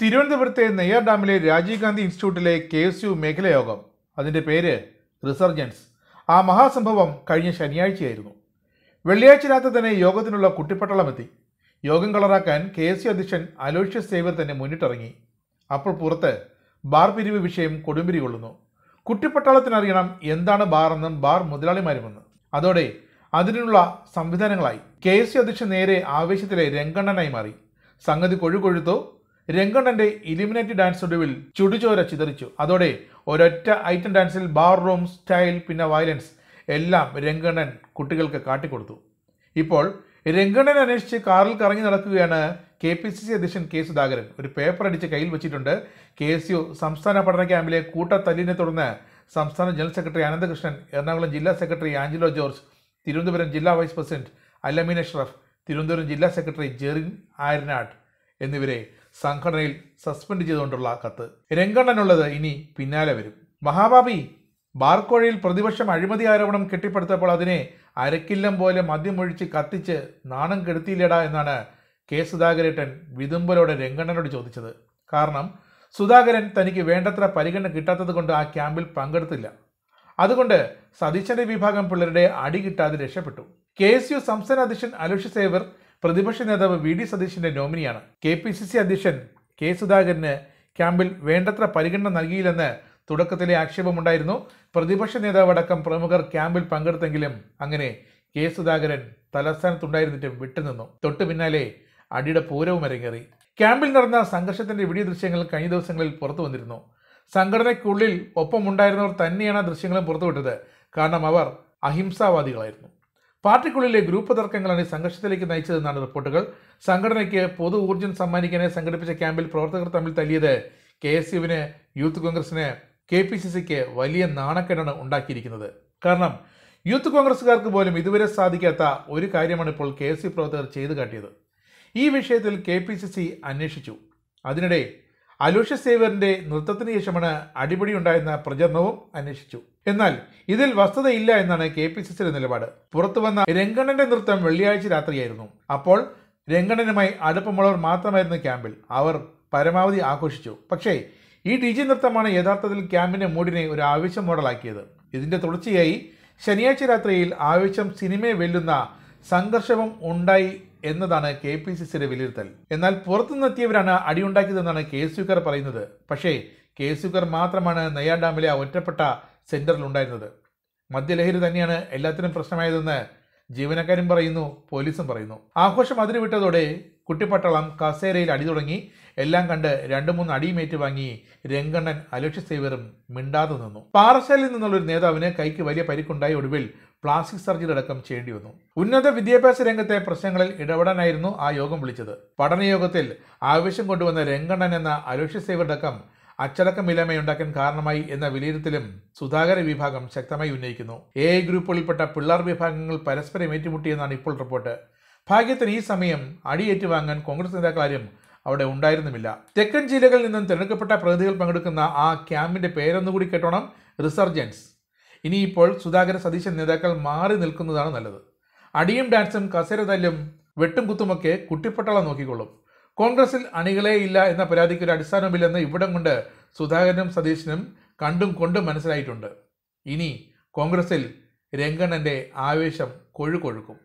തിരുവനന്തപുരത്തെ നെയ്യാർ ഡാമിലെ രാജീവ് ഗാന്ധി ഇൻസ്റ്റിറ്റ്യൂട്ടിലെ കെ എസ് യു മേഖലയോഗം അതിൻ്റെ പേര് റിസർജൻസ് ആ മഹാസംഭവം കഴിഞ്ഞ ശനിയാഴ്ചയായിരുന്നു വെള്ളിയാഴ്ച രാത്രി തന്നെ യോഗത്തിനുള്ള കുട്ടിപ്പട്ടളമെത്തി യോഗം കളറാക്കാൻ കെ എസ് യു അധ്യക്ഷൻ അലോഷ്യസ് സേവർ തന്നെ മുന്നിട്ടിറങ്ങി അപ്പോൾ പുറത്ത് ബാർ പിരിവ് വിഷയം കൊടുമ്പിരി കൊള്ളുന്നു കുട്ടിപ്പട്ടാളത്തിനറിയണം എന്താണ് ബാറെന്നും ബാർ മുതലാളിമാരുമെന്ന് അതോടെ അതിനുള്ള സംവിധാനങ്ങളായി കെ എസ് യു അധ്യക്ഷൻ നേരെ ആവേശത്തിലെ രംഗണ്ണനായി മാറി സംഗതി കൊഴുകൊഴുത്തോ രംഗണ്ണന്റെ ഇലിമിനേറ്റ് ഡാൻസ് ഒടുവിൽ ചുടുചോര ചിതറിച്ചു അതോടെ ഒരൊറ്റ ഐറ്റം ഡാൻസിൽ ബാർ റൂം സ്റ്റൈൽ പിന്നെ വയലൻസ് എല്ലാം രംഗണ്ണൻ കുട്ടികൾക്ക് കാട്ടിക്കൊടുത്തു ഇപ്പോൾ രംഗണ്ണൻ അന്വേഷിച്ച് കാറിൽ കറങ്ങി നടക്കുകയാണ് കെ പി സി സി അധ്യക്ഷൻ കെ സുധാകരൻ ഒരു പേപ്പർ അടിച്ച് കയ്യിൽ വെച്ചിട്ടുണ്ട് കെ എസ് യു സംസ്ഥാന പഠന ക്യാമ്പിലെ കൂട്ടത്തല്ലിനെ തുടർന്ന് സംസ്ഥാന ജനറൽ സെക്രട്ടറി അനന്തകൃഷ്ണൻ എറണാകുളം ജില്ലാ സെക്രട്ടറി ആഞ്ചലോ ജോർജ് തിരുവനന്തപുരം ജില്ലാ വൈസ് പ്രസിഡന്റ് അല്ലമീൻ അഷ്റഫ് തിരുവനന്തപുരം ജില്ലാ സെക്രട്ടറി ജെറിൻ ആര്യനാട് എന്നിവരെ സംഘടനയിൽ സസ്പെൻഡ് ചെയ്തുകൊണ്ടുള്ള കത്ത് രംഗണ്ണനുള്ളത് ഇനി പിന്നാലെ വരും മഹാബാബി ബാർക്കോഴയിൽ പ്രതിപക്ഷം അഴിമതി ആരോപണം കെട്ടിപ്പടുത്തപ്പോൾ അതിനെ അരക്കില്ലം പോലെ മദ്യമൊഴിച്ച് കത്തിച്ച് നാണം കെടുത്തിയില്ലടാ എന്നാണ് കെ സുധാകരേട്ടൻ വിതുമ്പലോടെ രംഗണ്ണനോട് ചോദിച്ചത് കാരണം സുധാകരൻ തനിക്ക് വേണ്ടത്ര പരിഗണന കിട്ടാത്തത് കൊണ്ട് ആ ക്യാമ്പിൽ പങ്കെടുത്തില്ല അതുകൊണ്ട് സതീശന്റെ വിഭാഗം പിള്ളേരുടെ അടി കിട്ടാതെ രക്ഷപ്പെട്ടു കെ എസ് യു സംസ്ഥാന അധ്യക്ഷൻ അലുഷ് സേവർ പ്രതിപക്ഷ നേതാവ് വി ഡി സതീശിന്റെ നോമിനിയാണ് കെ പി സി സി അധ്യക്ഷൻ കെ സുധാകരന് ക്യാമ്പിൽ വേണ്ടത്ര പരിഗണന നൽകിയില്ലെന്ന് തുടക്കത്തിലെ ആക്ഷേപമുണ്ടായിരുന്നു പ്രതിപക്ഷ നേതാവടക്കം പ്രമുഖർ ക്യാമ്പിൽ പങ്കെടുത്തെങ്കിലും അങ്ങനെ കെ സുധാകരൻ തലസ്ഥാനത്തുണ്ടായിരുന്നിട്ടും വിട്ടുനിന്നു തൊട്ടു പിന്നാലെ അടിയുടെ പൂരവും അരങ്ങേറി ക്യാമ്പിൽ നടന്ന സംഘർഷത്തിന്റെ വീഡിയോ ദൃശ്യങ്ങൾ കഴിഞ്ഞ ദിവസങ്ങളിൽ പുറത്തു വന്നിരുന്നു സംഘടനയ്ക്കുള്ളിൽ ഒപ്പമുണ്ടായിരുന്നവർ തന്നെയാണ് ദൃശ്യങ്ങളും പുറത്തുവിട്ടത് കാരണം അവർ അഹിംസാവാദികളായിരുന്നു പാർട്ടിക്കുള്ളിലെ ഗ്രൂപ്പ് തർക്കങ്ങളാണ് സംഘർഷത്തിലേക്ക് നയിച്ചതെന്നാണ് റിപ്പോർട്ടുകൾ സംഘടനയ്ക്ക് പൊതു ഊർജ്ജം സമ്മാനിക്കാനായി സംഘടിപ്പിച്ച ക്യാമ്പിൽ പ്രവർത്തകർ തമ്മിൽ തല്ലിയത് കെ എസ് യുവിന് യൂത്ത് കോൺഗ്രസിന് കെ പി സി സിക്ക് വലിയ നാണക്കേടാണ് ഉണ്ടാക്കിയിരിക്കുന്നത് കാരണം യൂത്ത് കോൺഗ്രസുകാർക്ക് പോലും ഇതുവരെ സാധിക്കാത്ത ഒരു കാര്യമാണ് ഇപ്പോൾ കെ എസ് യു പ്രവർത്തകർ ചെയ്തു കാട്ടിയത് ഈ വിഷയത്തിൽ കെ പി സി സി അന്വേഷിച്ചു അതിനിടെ അലൂഷ്യ സേവറിന്റെ നൃത്തത്തിന് ശേഷമാണ് ഉണ്ടായെന്ന പ്രചരണവും അന്വേഷിച്ചു എന്നാൽ ഇതിൽ വസ്തുതയില്ല എന്നാണ് കെ പി സി സിയുടെ നിലപാട് പുറത്തു വന്ന രംഗണ്ണന്റെ നൃത്തം വെള്ളിയാഴ്ച രാത്രിയായിരുന്നു അപ്പോൾ രംഗണ്ണനുമായി അടുപ്പമുള്ളവർ മാത്രമായിരുന്നു ക്യാമ്പിൽ അവർ പരമാവധി ആഘോഷിച്ചു പക്ഷേ ഈ ഡി ജി നൃത്തമാണ് യഥാർത്ഥത്തിൽ ക്യാമ്പിന്റെ മൂടിനെ ഒരു ആവശ്യം മോഡലാക്കിയത് ഇതിന്റെ തുടർച്ചയായി ശനിയാഴ്ച രാത്രിയിൽ ആവശ്യം സിനിമയെ വെല്ലുന്ന സംഘർഷവും ഉണ്ടായി എന്നതാണ് കെ പി സി സിയുടെ വിലയിരുത്തൽ എന്നാൽ പുറത്തുനിന്നെത്തിയവരാണ് അടിയുണ്ടാക്കിയതെന്നാണ് കെ സുക്കർ പറയുന്നത് പക്ഷേ കെ മാത്രമാണ് നെയ്യാർ ഡാമിലെ ആ ഒറ്റപ്പെട്ട സെന്ററിൽ ഉണ്ടായിരുന്നത് മദ്യലഹരി തന്നെയാണ് എല്ലാത്തിനും പ്രശ്നമായതെന്ന് ജീവനക്കാരും പറയുന്നു പോലീസും പറയുന്നു ആഘോഷം അതിന് വിട്ടതോടെ കുട്ടിപ്പട്ടളം കസേരയിൽ അടി തുടങ്ങി എല്ലാം കണ്ട് രണ്ടു മൂന്ന് അടിയുമേറ്റ് വാങ്ങി രംഗണ്ണൻ അലക്ഷ്യ സേവരും മിണ്ടാതെ നിന്നു പാറശാലയിൽ ഒരു നേതാവിന് കൈക്ക് വലിയ പരിക്കുണ്ടായ ഒടുവിൽ പ്ലാസ്റ്റിക് സർജറി അടക്കം ചെയ്യേണ്ടി വന്നു ഉന്നത വിദ്യാഭ്യാസ രംഗത്തെ പ്രശ്നങ്ങളിൽ ഇടപെടാനായിരുന്നു ആ യോഗം വിളിച്ചത് പഠനയോഗത്തിൽ ആവശ്യം കൊണ്ടുവന്ന രംഗണ്ണൻ എന്ന അലോഷ്യ സേവടക്കം അച്ചടക്കമില്ലായ്മയുണ്ടാക്കാൻ കാരണമായി എന്ന വിലയിരുത്തലും സുധാകര വിഭാഗം ശക്തമായി ഉന്നയിക്കുന്നു എ ഐ ഗ്രൂപ്പുകളിൽപ്പെട്ട പിള്ളാർ വിഭാഗങ്ങൾ പരസ്പരം ഏറ്റുമുട്ടിയെന്നാണ് ഇപ്പോൾ റിപ്പോർട്ട് ഭാഗ്യത്തിന് ഈ സമയം അടിയേറ്റുവാങ്ങാൻ കോൺഗ്രസ് നേതാക്കളാരും അവിടെ ഉണ്ടായിരുന്നുമില്ല തെക്കൻ ജില്ലകളിൽ നിന്നും തിരഞ്ഞെടുക്കപ്പെട്ട പ്രതിനിധികൾ പങ്കെടുക്കുന്ന ആ ക്യാമ്പിന്റെ പേരൊന്നുകൂടി കേട്ടോണം റിസർജൻസ് ഇനിയിപ്പോൾ സുധാകര സതീശൻ നേതാക്കൾ മാറി നിൽക്കുന്നതാണ് നല്ലത് അടിയും ഡാൻസും കസേര തല്ലും വെട്ടും കുത്തുമൊക്കെ കുട്ടിപ്പട്ടാളം നോക്കിക്കൊള്ളും കോൺഗ്രസിൽ അണികളെ ഇല്ല എന്ന പരാതിക്ക് ഒരു അടിസ്ഥാനമില്ലെന്ന് ഇവിടം കൊണ്ട് സുധാകരനും സതീശനും കണ്ടും കൊണ്ടും മനസ്സിലായിട്ടുണ്ട് ഇനി കോൺഗ്രസിൽ രംഗണ്ണൻ്റെ ആവേശം കൊഴുകൊഴുക്കും